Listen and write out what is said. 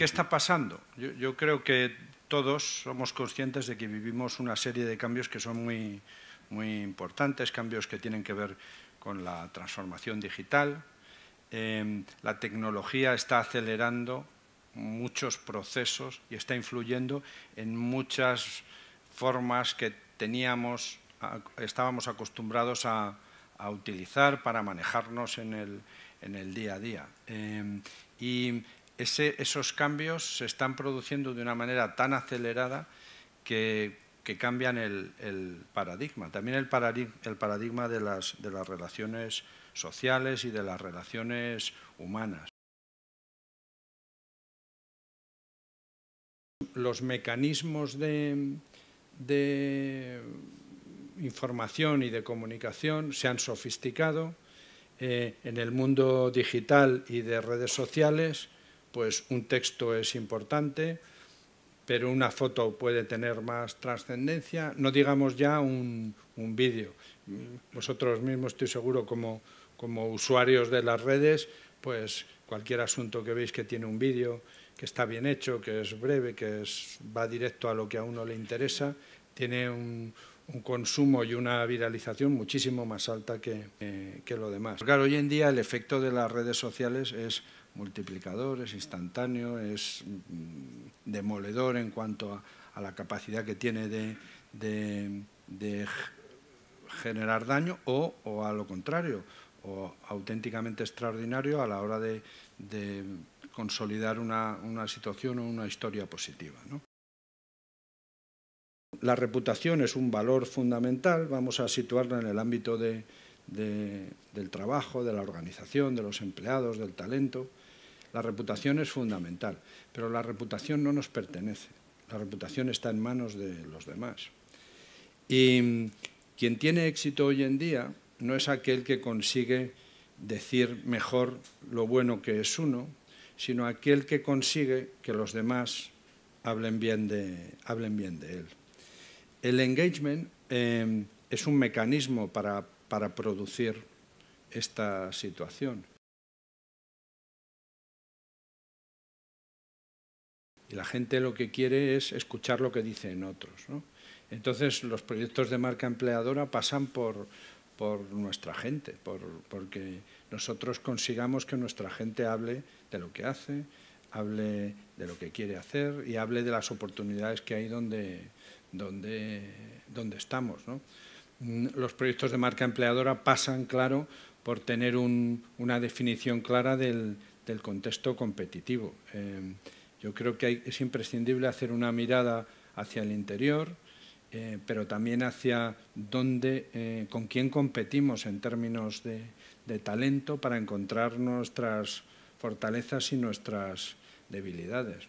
¿Qué está pasando? Yo, creo que todos somos conscientes de que vivimos una serie de cambios que son muy, muy importantes, cambios que tienen que ver con la transformación digital. Em, la tecnología está acelerando muchos procesos y está influyendo en muchas formas que teníamos, estábamos acostumbrados a, utilizar para manejarnos en el, día a día. Em, y esos cambios se están produciendo de una manera tan acelerada que, cambian el, paradigma. También el, paradigma, de, las, relaciones sociales y de las relaciones humanas. Los mecanismos de, información y de comunicación se han sofisticado eh, en el mundo digital y de redes sociales pues un texto es importante, pero una foto puede tener más trascendencia, no digamos ya un, un vídeo. Vosotros mismos estoy seguro como, usuarios de las redes, pues cualquier asunto que veis que tiene un vídeo, que está bien hecho, que es breve, que va directo a lo que a uno le interesa, tiene un, consumo y una viralización muchísimo más alta que, eh, que lo demás. Claro, hoy en día el efecto de las redes sociales es multiplicador, es instantáneo, es mm, demoledor en cuanto a, la capacidad que tiene de, generar daño o, a lo contrario, o auténticamente extraordinario a la hora de, consolidar una, situación o una historia positiva. La reputación es un valor fundamental, vamos a situarla en el ámbito del trabajo, de la organización, de los empleados, del talento. La reputación es fundamental, pero la reputación no nos pertenece. La reputación está en manos de los demás. Y quien tiene éxito hoy en día no es aquel que consigue decir mejor lo bueno que es uno, sino aquel que consigue que los demás hablen bien de, él. El engagement eh, es un mecanismo para producir esta situación. Y la gente lo que quiere es escuchar lo que dicen otros. ¿no? Entonces los proyectos de marca empleadora pasan por, por nuestra gente, porque nosotros consigamos que nuestra gente hable de lo que hace, hable de lo que quiere hacer y hable de las oportunidades que hay donde, donde, donde estamos. Mm, los proyectos de marca empleadora pasan, claro, por tener una definición clara del, contexto competitivo. Em, yo creo que es imprescindible hacer una mirada hacia el interior, eh, pero también hacia dónde, eh, con quién competimos en términos de, talento para encontrar nuestras fortalezas y nuestras debilidades.